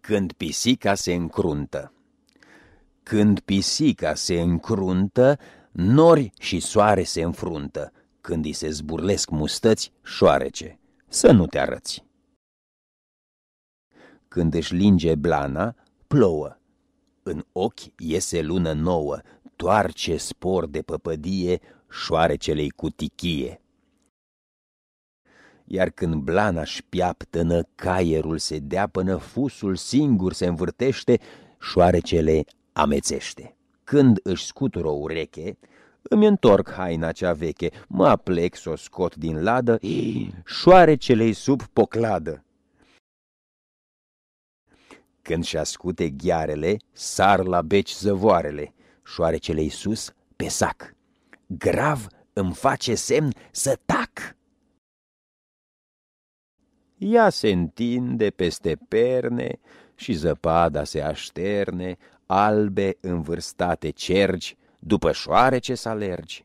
Când pisica se încruntă Când pisica se încruntă, nori și soare se înfruntă. Când îi se zburlesc mustăți, șoarece. Să nu te arăți. Când își linge blana, plouă. În ochi iese lună nouă, toarce spor de păpădie, șoarecelei cu tichie iar când blana își piaptănă, caierul se dea până fusul singur se învârtește, șoarecele amețește. Când își scutură o ureche, îmi întorc haina cea veche, mă aplec să o scot din ladă, șoarecele sub pocladă. Când și ascute ghearele, sar la beci zăvoarele, șoarecele sus pe sac. Grav îmi face semn să tac. Ea se întinde peste perne și zăpada se așterne, albe învârstate cergi, după ce s alergi.